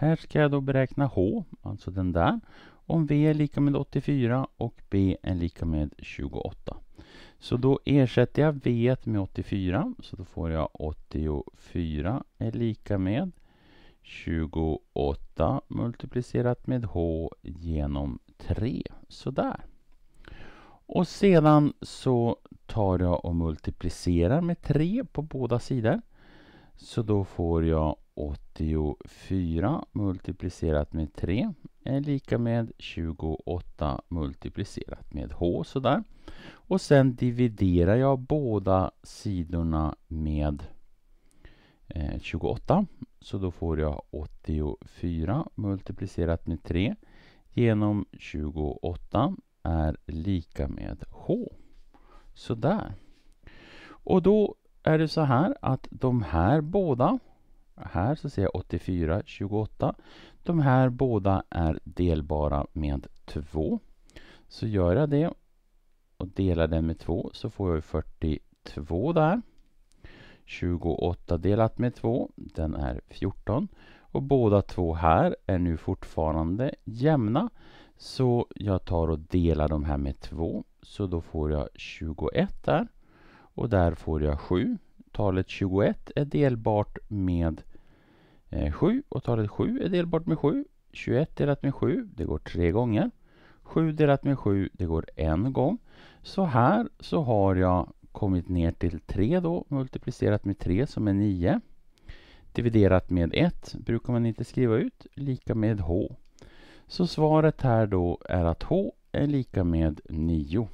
Här ska jag då beräkna h, alltså den där, om v är lika med 84 och b är lika med 28. Så då ersätter jag v med 84, så då får jag 84 är lika med 28 multiplicerat med h genom 3. Sådär. Och sedan så tar jag och multiplicerar med 3 på båda sidor. Så då får jag 84 multiplicerat med 3 är lika med 28 multiplicerat med h. Sådär. Och sen dividerar jag båda sidorna med 28. Eh, så då får jag 84 multiplicerat med 3 genom 28 är lika med h. Sådär. Och då är det så här att de här båda här så ser jag 84, 28. De här båda är delbara med 2. Så gör jag det och delar den med 2 så får jag 42 där. 28 delat med 2, den är 14. Och båda två här är nu fortfarande jämna. Så jag tar och delar de här med 2. Så då får jag 21 där. Och där får jag 7. Talet 21 är delbart med 7 eh, och talet 7 är delbart med 7. 21 delat med 7, det går tre gånger. 7 delat med 7, det går en gång. Så här så har jag kommit ner till 3 då, multiplicerat med 3 som är 9. Dividerat med 1 brukar man inte skriva ut, lika med H. Så svaret här då är att H är lika med 9.